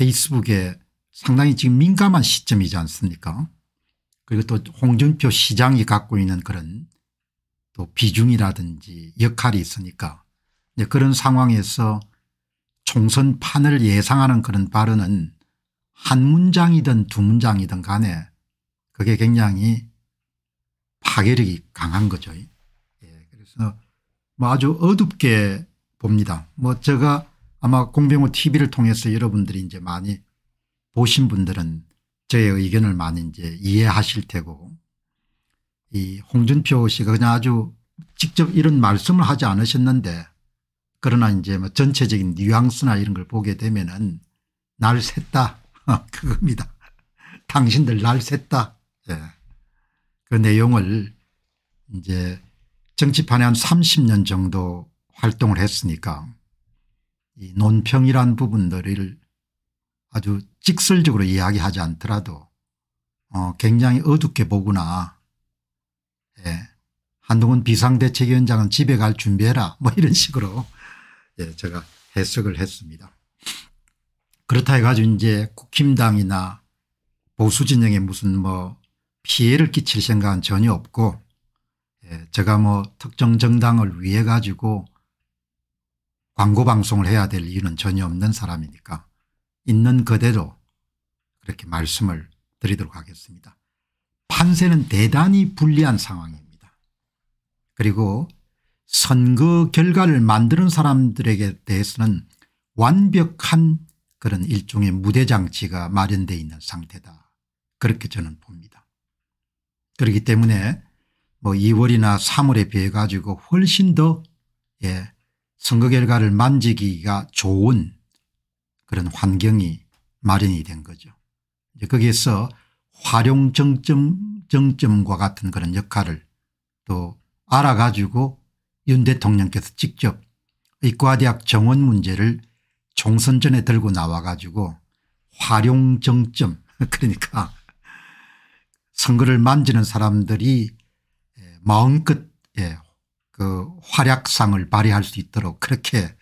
페이스북에 상당히 지금 민감한 시점이지 않습니까 그리고 또 홍준표 시장이 갖고 있는 그런 또 비중이라든지 역할이 있으니까 그런 상황에서 총선판을 예상하는 그런 발언은 한 문장이든 두 문장이든 간에 그게 굉장히 파괴력이 강한 거죠. 예, 그래서 뭐 아주 어둡게 봅니다. 뭐 제가 아마 공병호 tv를 통해서 여러분들이 이제 많이 보신 분들은 저의 의견을 많이 이제 이해하실 테고 이 홍준표 씨가 그냥 아주 직접 이런 말씀을 하지 않으셨는데 그러나 이제 뭐 전체적인 뉘앙스나 이런 걸 보게 되면은 날 샜다 그겁니다. 당신들 날 샜다. 예. 그 내용을 이제 정치판에 한 30년 정도 활동을 했으니까 이 논평이란 부분들을 아주 직설적으로 이야기하지 않더라도 어 굉장히 어둡게 보구나. 예. 한동훈 비상대책위원장은 집에 갈 준비해라 뭐 이런 식으로 예, 제가 해석을 했습니다. 그렇다 해가지고 이제 국힘당이나 보수진영에 무슨 뭐 피해를 끼칠 생각은 전혀 없고 예, 제가 뭐 특정 정당을 위해 가지고 광고 방송을 해야 될 이유는 전혀 없는 사람이니까 있는 그대로 그렇게 말씀을 드리도록 하겠습니다. 판세는 대단히 불리한 상황입니다. 그리고 선거 결과를 만드는 사람들에게 대해서는 완벽한 그런 일종의 무대장치가 마련되어 있는 상태다. 그렇게 저는 봅니다. 그렇기 때문에 뭐 2월이나 3월에 비해 가지고 훨씬 더 예, 선거 결과를 만지기가 좋은 그런 환경이 마련이 된 거죠. 이제 거기에서 활용 정점, 정점과 같은 그런 역할을 또 알아가지고 윤 대통령께서 직접 의과대학 정원 문제를 총선 전에 들고 나와 가지고 활용 정점 그러니까 선거를 만지는 사람들이 마음껏 예, 그 활약상을 발휘할 수 있도록 그렇게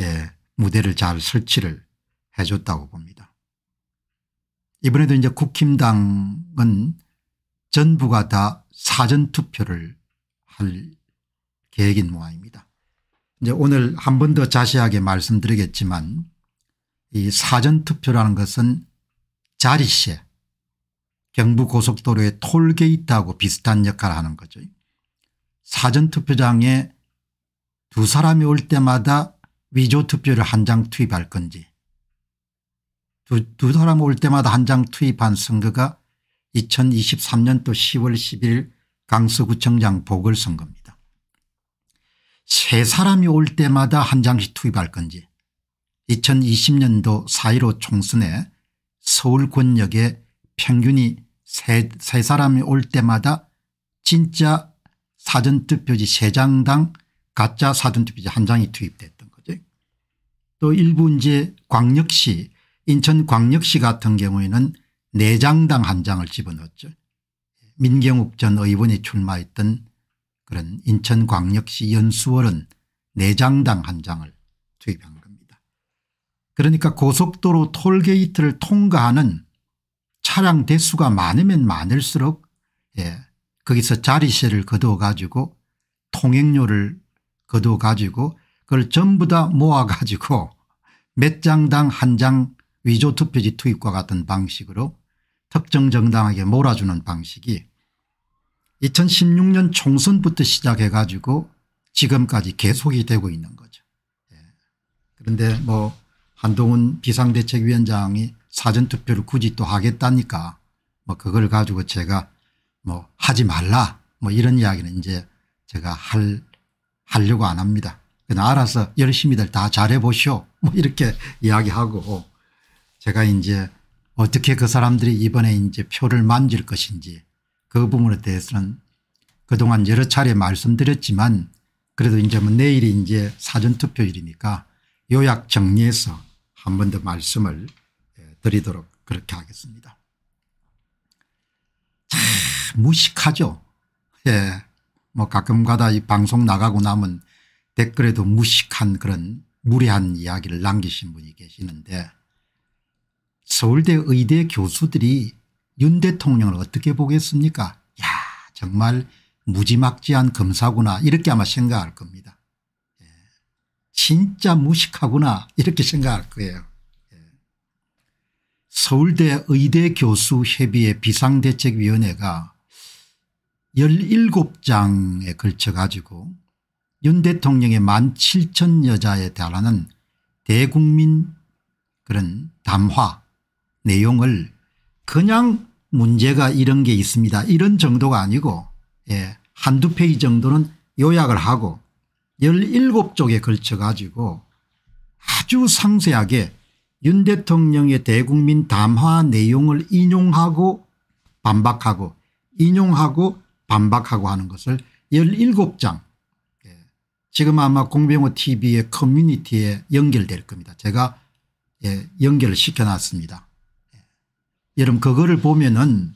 예, 무대를 잘 설치를 해 줬다고 봅니다. 이번에도 이제 국힘당은 전부가 다 사전투표를 할 계획인 모양입니다. 이제 오늘 한 번 더 자세하게 말씀드리겠지만 이 사전투표라는 것은 자리세 경부고속도로의 톨게이트하고 비슷한 역할을 하는 거죠. 사전투표장에 두 사람이 올 때마다 위조투표를 한 장 투입할 건지 두, 두 사람 올 때마다 한 장 투입한 선거가 2023년도 10월 11일 강서구청장 보궐선거입니다. 세 사람이 올 때마다 한 장씩 투입할 건지 2020년도 4.15 총선에 서울 권역에 평균이 세, 세 사람이 올 때마다 진짜 사전투표지 3장당 가짜 사전투표지 한 장이 투입됐던 거죠. 또 일부 이제 광역시 인천 광역시 같은 경우에는 4장당 한 장을 집어넣었죠. 민경욱 전 의원이 출마했던 그런 인천 광역시 연수월은 4장당 한 장을 투입한 겁니다. 그러니까 고속도로 톨게이트를 통과하는 차량 대수가 많으면 많을수록 예, 거기서 자리세를 거둬 가지고 통행료를 거둬 가지고 그걸 전부 다 모아 가지고 몇 장당 한 장 위조 투표지 투입과 같은 방식으로 특정 정당에게 몰아주는 방식이 2016년 총선부터 시작해 가지고 지금까지 계속이 되고 있는 거죠. 예. 그런데 뭐 한동훈 비상대책위원장이 사전투표를 굳이 또 하겠다니까 뭐 그걸 가지고 제가 뭐 하지 말라 뭐 이런 이야기는 이제 제가 할 하려고 안 합니다. 그냥 알아서 열심히들 다 잘해보시오 뭐 이렇게 이야기하고 제가 이제 어떻게 그 사람들이 이번에 이제 표를 만질 것인지 그 부분에 대해서는 그동안 여러 차례 말씀드렸지만 그래도 이제 뭐 내일이 이제 사전투표일이니까 요약 정리해서 한 번 더 말씀을 예, 드리도록 그렇게 하겠습니다. 무식하죠. 예. 뭐 가끔가다 이 방송 나가고 나면 댓글에도 무식한 그런 무례한 이야기를 남기신 분이 계시는데 서울대 의대 교수들이 윤 대통령을 어떻게 보겠습니까 야 정말 무지막지한 검사구나 이렇게 아마 생각할 겁니다. 예. 진짜 무식하구나 이렇게 생각할 거예요. 예. 서울대 의대 교수협의회 비상대책위원회가 17장에 걸쳐 가지고 윤 대통령의 1만 7천 여자에 달하는 대국민 그런 담화 내용을 그냥 문제가 이런 게 있습니다. 이런 정도가 아니고 예, 한두 페이지 정도는 요약을 하고 17쪽에 걸쳐 가지고 아주 상세하게 윤 대통령의 대국민 담화 내용을 인용하고 반박하고 인용하고 반박하고 하는 것을 17장 예. 지금 아마 공병호 tv의 커뮤니티에 연결될 겁니다. 제가 예, 연결을 시켜놨습니다. 예. 여러분 그거를 보면은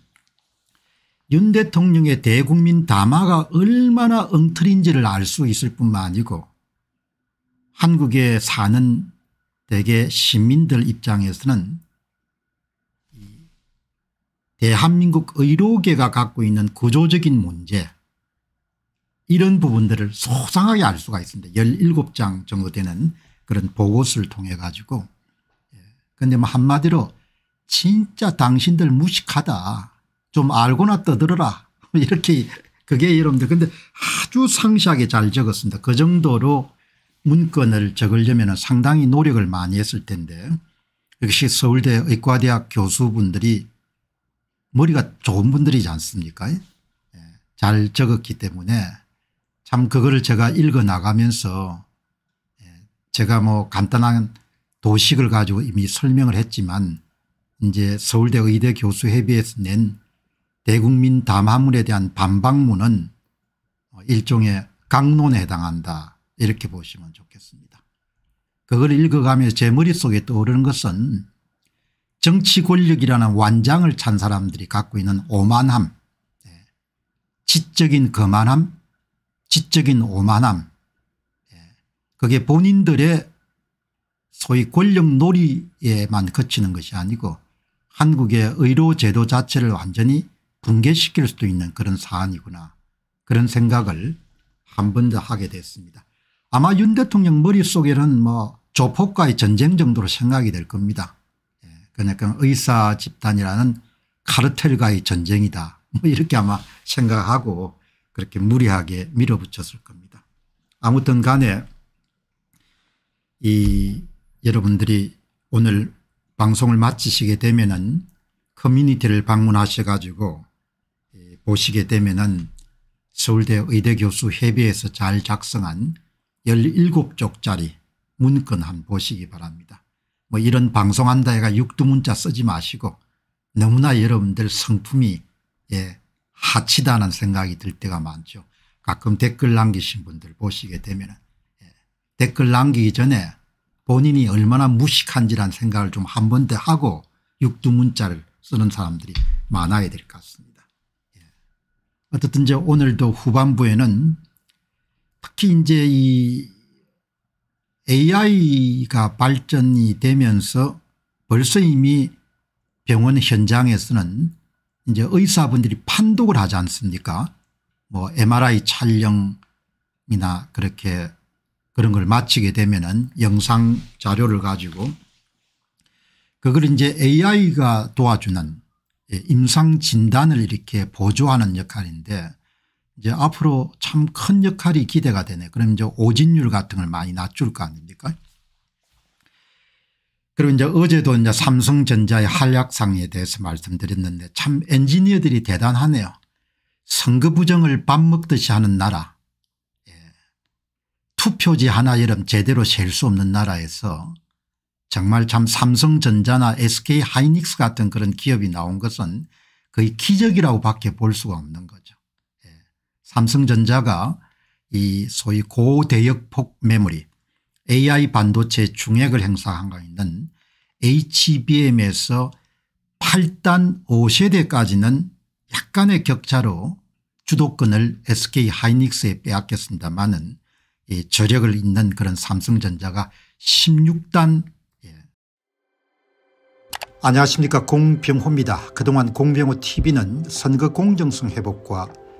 윤 대통령의 대국민 담화가 얼마나 엉터리인지를 알 수 있을 뿐만 아니고 한국에 사는 대개 시민들 입장에서는 대한민국 예, 의료계가 갖고 있는 구조적인 문제 이런 부분들을 소상하게 알 수가 있습니다. 17장 정도 되는 그런 보고서를 통해 가지고 그런데 예, 뭐 한마디로 진짜 당신들 무식하다 좀 알고나 떠들어라 이렇게 그게 여러분들 근데 아주 상세하게 잘 적었습니다. 그 정도로 문건을 적으려면 상당히 노력을 많이 했을 텐데 역시 서울대 의과대학 교수분들이 머리가 좋은 분들이지 않습니까 예. 잘 적었기 때문에 참 그거를 제가 읽어 나가면서 예, 제가 뭐 간단한 도식을 가지고 이미 설명을 했지만 이제 서울대 의대 교수협의에서 낸 대국민 담화문에 대한 반박문은 일종의 강론에 해당한다 이렇게 보시면 좋겠습니다. 그걸 읽어가면서 제 머릿속에 떠오르는 것은 정치 권력이라는 완장을 찬 사람들이 갖고 있는 오만함 예, 지적인 거만함 지적인 오만함 예, 그게 본인들의 소위 권력놀이에만 그치는 것이 아니고 한국의 의료 제도 자체를 완전히 붕괴시킬 수도 있는 그런 사안이구나 그런 생각을 한 번 더 하게 됐습니다. 아마 윤 대통령 머릿속에는 뭐 조폭과의 전쟁 정도로 생각이 될 겁니다. 그러니까 의사 집단이라는 카르텔과의 전쟁이다 뭐 이렇게 아마 생각하고 그렇게 무리하게 밀어붙였을 겁니다. 아무튼 간에 이 여러분들이 오늘 방송을 마치시게 되면은 커뮤니티를 방문하셔 가지고 예, 보시게 되면은 서울대 의대 교수 협의에서 잘 작성한 17쪽짜리 문건 한 보시기 바랍니다. 뭐 이런 방송한다 해가 육두문자 쓰지 마시고 너무나 여러분들 성품이 예, 하치다는 생각이 들 때가 많죠. 가끔 댓글 남기신 분들 보시게 되면 예, 댓글 남기기 전에 본인이 얼마나 무식한지란 생각을 좀 한 번 더 하고 육두문자를 쓰는 사람들이 많아야 될 것 같습니다. 예. 어쨌든 이제 오늘도 후반부에는 특히 이제 이 AI가 발전이 되면서 벌써 이미 병원 현장에서는 이제 의사분들이 판독을 하지 않습니까 뭐 MRI 촬영이나 그렇게 그런 걸 마치게 되면은 영상 자료를 가지고 그걸 이제 AI가 도와주는 예, 임상 진단을 이렇게 보조하는 역할인데 이제 앞으로 참 큰 역할이 기대가 되네. 그럼 이제 오진율 같은 걸 많이 낮출 거 아닙니까? 그리고 이제 어제도 이제 삼성전자의 한약상에 대해서 말씀드렸는데 참 엔지니어들이 대단하네요. 선거 부정을 밥 먹듯이 하는 나라 예. 투표지 하나 이름 제대로 셀 수 없는 나라에서 정말 참 삼성전자나 SK하이닉스 같은 그런 기업이 나온 것은 거의 기적이라고 밖에 볼 수가 없는 거죠. 삼성전자가 이 소위 고대역폭 메모리 AI 반도체 중핵을 행사하고 있는 HBM에서 8단 5세대까지는 약간의 격차로 주도권을 SK 하이닉스에 빼앗겼습니다만은 이 저력을 잇는 그런 삼성전자가 16단 예. 안녕하십니까 공병호입니다. 그동안 공병호 tv는 선거 공정성 회복과